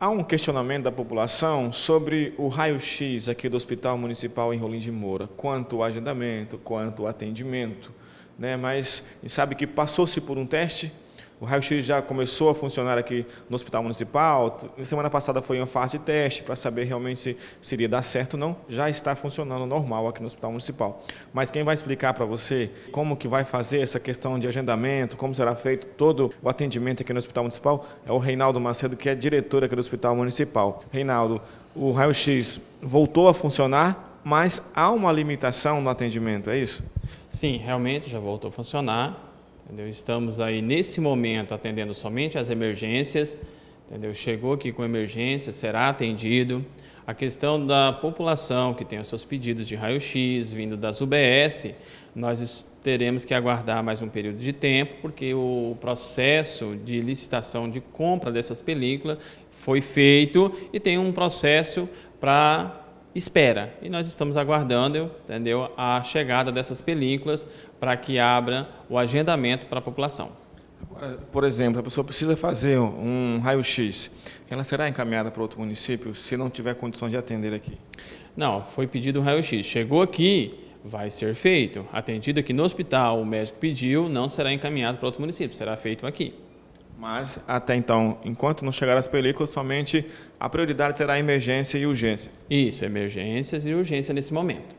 Há um questionamento da população sobre o raio-x aqui do Hospital Municipal em Rolim de Moura, quanto ao agendamento, quanto ao atendimento, né? mas sabe que passou-se por um teste o raio-x já começou a funcionar aqui no Hospital Municipal. Semana passada foi uma fase de teste para saber realmente se, seria iria dar certo ou não. Já está funcionando normal aqui no Hospital Municipal. Mas quem vai explicar para você como que vai fazer essa questão de agendamento, como será feito todo o atendimento aqui no Hospital Municipal, é o Reinaldo Macedo, que é diretor aqui do Hospital Municipal. Reinaldo, o raio-x voltou a funcionar, mas há uma limitação no atendimento, é isso? Sim, realmente já voltou a funcionar. Entendeu? Estamos aí nesse momento atendendo somente as emergências. Entendeu? Chegou aqui com emergência, será atendido. A questão da população que tem os seus pedidos de raio-x vindo das UBS, nós teremos que aguardar mais um período de tempo, porque o processo de licitação de compra dessas películas foi feito e tem um processo para espera. E nós estamos aguardando entendeu, a chegada dessas películas para que abra o agendamento para a população. Por exemplo, a pessoa precisa fazer um raio-x. Ela será encaminhada para outro município se não tiver condições de atender aqui? Não, foi pedido um raio-x. Chegou aqui, vai ser feito. Atendido aqui no hospital, o médico pediu, não será encaminhado para outro município, será feito aqui. Mas, até então, enquanto não chegar as películas, somente a prioridade será a emergência e urgência. Isso, emergências e urgência nesse momento.